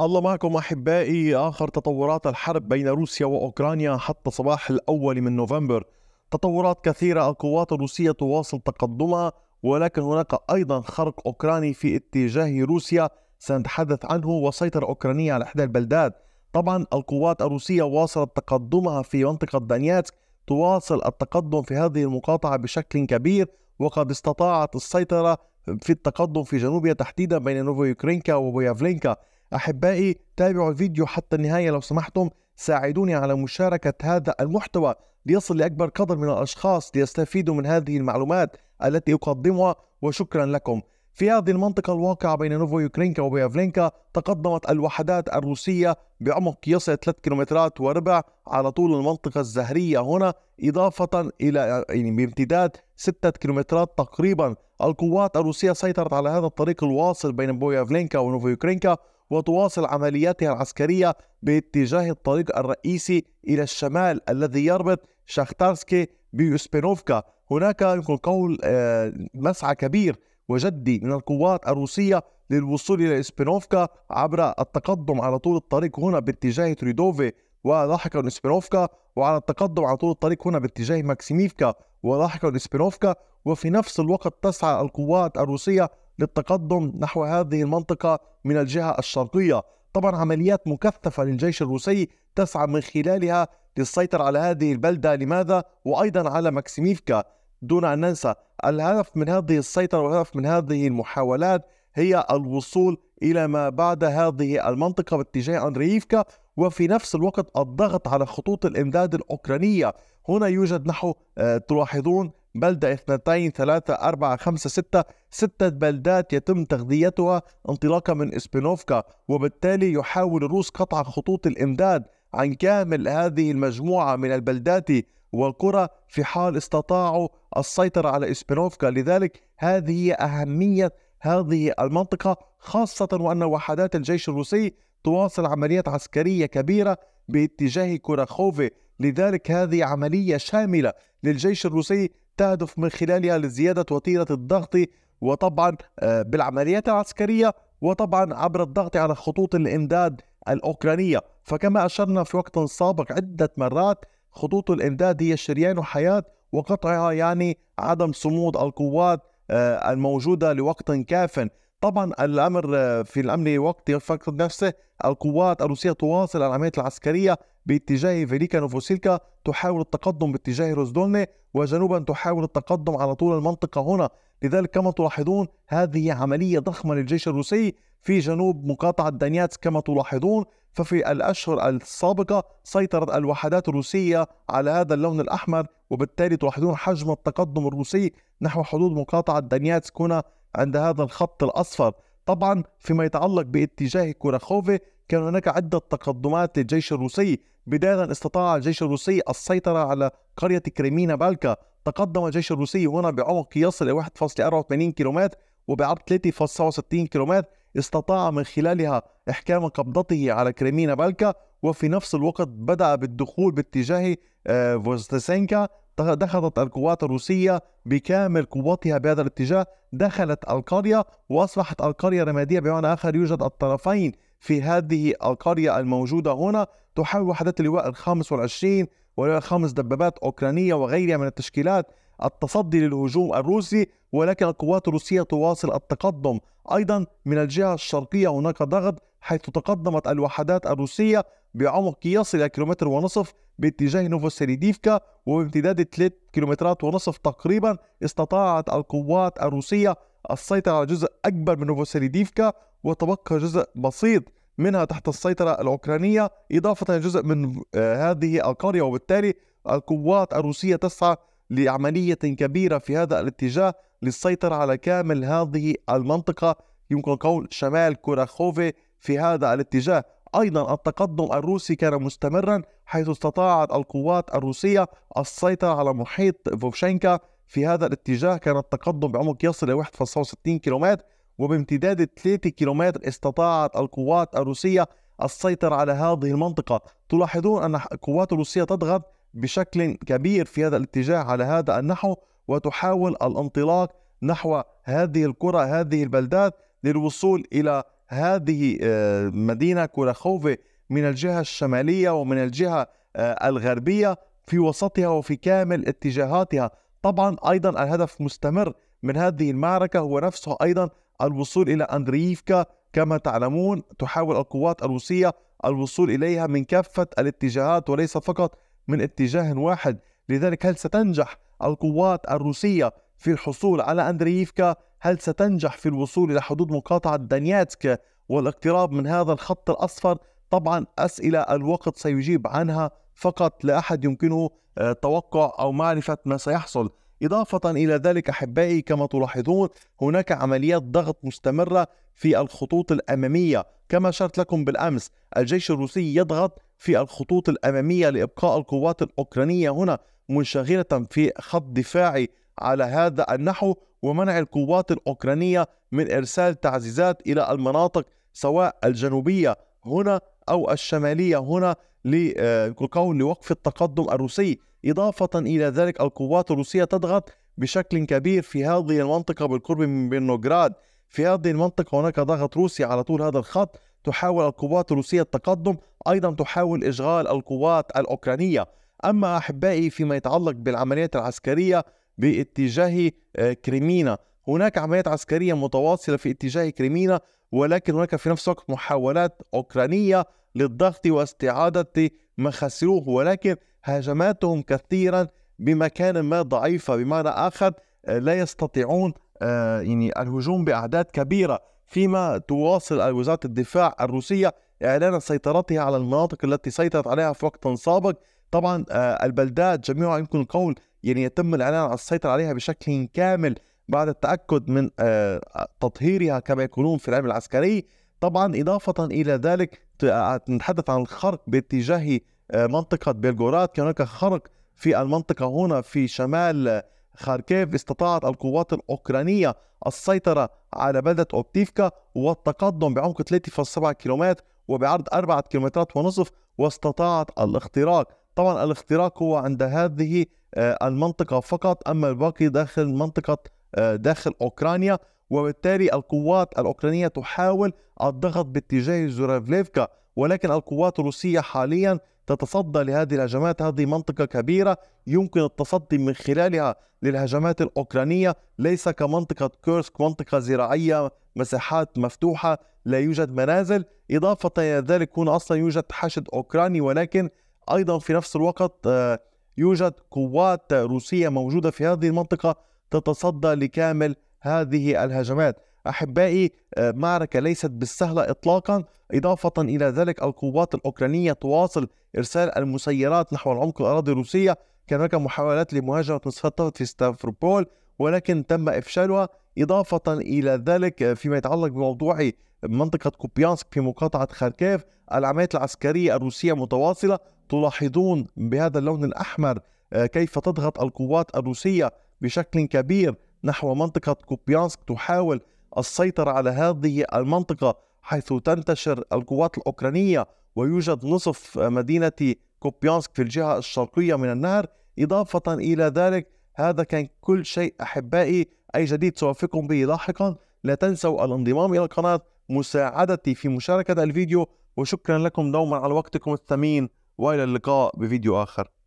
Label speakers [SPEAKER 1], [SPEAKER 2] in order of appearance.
[SPEAKER 1] الله معكم احبائي اخر تطورات الحرب بين روسيا واوكرانيا حتى صباح الاول من نوفمبر تطورات كثيره القوات الروسيه تواصل تقدمها ولكن هناك ايضا خرق اوكراني في اتجاه روسيا سنتحدث عنه وسيطره اوكرانيه على احدى البلدات طبعا القوات الروسيه واصلت تقدمها في منطقه دانياتسك تواصل التقدم في هذه المقاطعه بشكل كبير وقد استطاعت السيطره في التقدم في جنوبها تحديدا بين نوفو يوكرينكا وبويافلينكا أحبائي تابعوا الفيديو حتى النهاية لو سمحتم ساعدوني على مشاركة هذا المحتوى ليصل لأكبر قدر من الأشخاص ليستفيدوا من هذه المعلومات التي أقدمها وشكرا لكم في هذه المنطقة الواقعة بين نوفو يوكرينكا وبيافلينكا تقدمت الوحدات الروسية بعمق يصل 3 كيلومترات وربع على طول المنطقة الزهرية هنا إضافة إلى يعني بامتداد 6 كيلومترات تقريبا القوات الروسية سيطرت على هذا الطريق الواصل بين بويافلينكا ونوفو يوكرينكا وتواصل عملياتها العسكرية باتجاه الطريق الرئيسي إلى الشمال الذي يربط شاختارسكي بيوسبينوفكا هناك يمكن قول آه، مسعى كبير وجدي من القوات الروسية للوصول إلى إسبينوفكا عبر التقدم على طول الطريق هنا باتجاه تريدوفي ولاحقا إسبينوفكا وعلى التقدم على طول الطريق هنا باتجاه ماكسيميفكا ولاحقا إسبينوفكا وفي نفس الوقت تسعى القوات الروسية للتقدم نحو هذه المنطقة من الجهة الشرقية طبعا عمليات مكثفة للجيش الروسي تسعى من خلالها للسيطرة على هذه البلدة لماذا وأيضا على ماكسيميفكا دون أن ننسى الهدف من هذه السيطرة والهدف من هذه المحاولات هي الوصول إلى ما بعد هذه المنطقة باتجاه أندرييفكا وفي نفس الوقت الضغط على خطوط الإمداد الأوكرانية هنا يوجد نحو آه، تلاحظون بلدة اثنتين ثلاثة أربعة خمسة ستة ستة بلدات يتم تغذيتها انطلاقا من إسبينوفكا وبالتالي يحاول الروس قطع خطوط الإمداد عن كامل هذه المجموعة من البلدات والقرى في حال استطاعوا السيطرة على إسبينوفكا لذلك هذه هي أهمية هذه المنطقة خاصة وأن وحدات الجيش الروسي تواصل عمليات عسكرية كبيرة باتجاه كوراخوفي لذلك هذه عملية شاملة للجيش الروسي تهدف من خلالها لزيادة يعني وتيرة الضغط وطبعا آه، بالعمليات العسكرية وطبعا عبر الضغط على خطوط الإمداد الأوكرانية فكما أشرنا في وقت سابق عدة مرات خطوط الإمداد هي شريان حياة وقطعها يعني عدم صمود القوات آه، الموجودة لوقت كاف طبعا الامر آه، في الامن وقت يفرض نفسه القوات الروسيه تواصل العمليات العسكريه باتجاه فيليكا نوفوسيلكا تحاول التقدم باتجاه روزدولني وجنوبا تحاول التقدم على طول المنطقه هنا لذلك كما تلاحظون هذه عمليه ضخمه للجيش الروسي في جنوب مقاطعه دانياتس كما تلاحظون ففي الاشهر السابقه سيطرت الوحدات الروسيه على هذا اللون الاحمر وبالتالي تلاحظون حجم التقدم الروسي نحو حدود مقاطعه دانياتسك هنا عند هذا الخط الأصفر طبعا فيما يتعلق باتجاه كوراخوفي كان هناك عدة تقدمات للجيش الروسي بداية استطاع الجيش الروسي السيطرة على قرية كريمينا بالكا تقدم الجيش الروسي هنا بعمق يصل إلى 1.84 كيلومتر وبعرض 3.67 كيلومتر استطاع من خلالها إحكام قبضته على كريمينا بالكا وفي نفس الوقت بدأ بالدخول باتجاه آه، فوستسينكا دخلت القوات الروسية بكامل قوتها بهذا الاتجاه دخلت القرية وأصبحت القرية رمادية بمعنى آخر يوجد الطرفين في هذه القرية الموجودة هنا تحاول وحدات اللواء الخامس والعشرين ولواء الخامس دبابات أوكرانية وغيرها من التشكيلات التصدي للهجوم الروسي ولكن القوات الروسية تواصل التقدم أيضا من الجهة الشرقية هناك ضغط حيث تقدمت الوحدات الروسية بعمق يصل كيلومتر ونصف باتجاه نوفوسيريديفكا وبامتداد 3 كيلومترات ونصف تقريبا استطاعت القوات الروسية السيطرة على جزء أكبر من نوفوسيريديفكا وتبقى جزء بسيط منها تحت السيطرة الأوكرانية إضافة لجزء من آه، هذه القرية وبالتالي القوات الروسية تسعى لعملية كبيرة في هذا الاتجاه للسيطرة على كامل هذه المنطقة يمكن قول شمال كوراخوفي في هذا الاتجاه أيضا التقدم الروسي كان مستمرا حيث استطاعت القوات الروسية السيطرة على محيط فوفشينكا في هذا الاتجاه كان التقدم بعمق يصل إلى 1.60 كيلومتر وبامتداد 3 كيلومتر استطاعت القوات الروسية السيطرة على هذه المنطقة تلاحظون أن القوات الروسية تضغط بشكل كبير في هذا الاتجاه على هذا النحو وتحاول الانطلاق نحو هذه القرى هذه البلدات للوصول إلى هذه آه، مدينة كولاخوفة من الجهة الشمالية ومن الجهة آه، الغربية في وسطها وفي كامل اتجاهاتها طبعا أيضا الهدف مستمر من هذه المعركة هو نفسه أيضا الوصول إلى أندرييفكا كما تعلمون تحاول القوات الروسية الوصول إليها من كافة الاتجاهات وليس فقط من اتجاه واحد لذلك هل ستنجح القوات الروسية في الحصول على أندرييفكا هل ستنجح في الوصول إلى حدود مقاطعة دانياتك والاقتراب من هذا الخط الأصفر طبعا أسئلة الوقت سيجيب عنها فقط لا أحد يمكنه آه، توقع أو معرفة ما سيحصل إضافة إلى ذلك أحبائي كما تلاحظون هناك عمليات ضغط مستمرة في الخطوط الأمامية كما شرت لكم بالأمس الجيش الروسي يضغط في الخطوط الأمامية لإبقاء القوات الأوكرانية هنا منشغلة في خط دفاعي على هذا النحو ومنع القوات الأوكرانية من إرسال تعزيزات إلى المناطق سواء الجنوبية هنا أو الشمالية هنا للقول آه، لوقف التقدم الروسي إضافة إلى ذلك القوات الروسية تضغط بشكل كبير في هذه المنطقة بالقرب من بنوغراد في هذه المنطقة هناك ضغط روسي على طول هذا الخط تحاول القوات الروسية التقدم أيضا تحاول إشغال القوات الأوكرانية أما أحبائي فيما يتعلق بالعمليات العسكرية باتجاه آه، كريمينا هناك عمليات عسكرية متواصلة في اتجاه كريمينا ولكن هناك في نفس الوقت محاولات أوكرانية للضغط واستعادة ما خسروه ولكن هجماتهم كثيرا بمكان ما ضعيفة بمعنى آخر آه، لا يستطيعون آه، يعني الهجوم بأعداد كبيرة فيما تواصل وزارة الدفاع الروسية إعلان سيطرتها على المناطق التي سيطرت عليها في وقت سابق طبعا البلدات جميعها يمكن القول يعني يتم الإعلان عن السيطرة عليها بشكل كامل بعد التأكد من آه، تطهيرها كما يقولون في العلم العسكري طبعا إضافة إلى ذلك نتحدث عن الخرق باتجاه آه، منطقة بلغوراد كان هناك خرق في المنطقة هنا في شمال خاركيف استطاعت القوات الأوكرانية السيطرة على بلدة أوبتيفكا والتقدم بعمق 3.7 كيلومتر وبعرض 4 كيلومترات ونصف واستطاعت الاختراق طبعا الاختراق هو عند هذه آه، المنطقة فقط أما الباقي داخل منطقة آه، داخل أوكرانيا وبالتالي القوات الأوكرانية تحاول الضغط باتجاه زورافليفكا ولكن القوات الروسية حاليا تتصدى لهذه الهجمات هذه منطقة كبيرة يمكن التصدي من خلالها للهجمات الأوكرانية ليس كمنطقة كيرسك منطقة زراعية مساحات مفتوحة لا يوجد منازل إضافة إلى ذلك هنا أصلا يوجد حشد أوكراني ولكن أيضا في نفس الوقت آه، يوجد قوات روسية موجودة في هذه المنطقة تتصدى لكامل هذه الهجمات أحبائي آه، معركة ليست بالسهلة إطلاقا إضافة إلى ذلك القوات الأوكرانية تواصل إرسال المسيرات نحو العمق الأراضي الروسية كان هناك محاولات لمهاجمة مسيرات في ستافروبول ولكن تم إفشالها إضافة إلى ذلك فيما يتعلق بموضوع منطقة كوبيانسك في مقاطعة خاركيف العمليات العسكرية الروسية متواصلة تلاحظون بهذا اللون الأحمر آه، كيف تضغط القوات الروسية بشكل كبير نحو منطقة كوبيانسك تحاول السيطرة على هذه المنطقة حيث تنتشر القوات الأوكرانية ويوجد نصف مدينة كوبيانسك في الجهة الشرقية من النهر إضافة إلى ذلك هذا كان كل شيء أحبائي أي جديد سأوافقكم به لاحقا لا تنسوا الانضمام إلى القناة مساعدتي في مشاركة الفيديو وشكرا لكم دوما على وقتكم الثمين وإلى اللقاء بفيديو آخر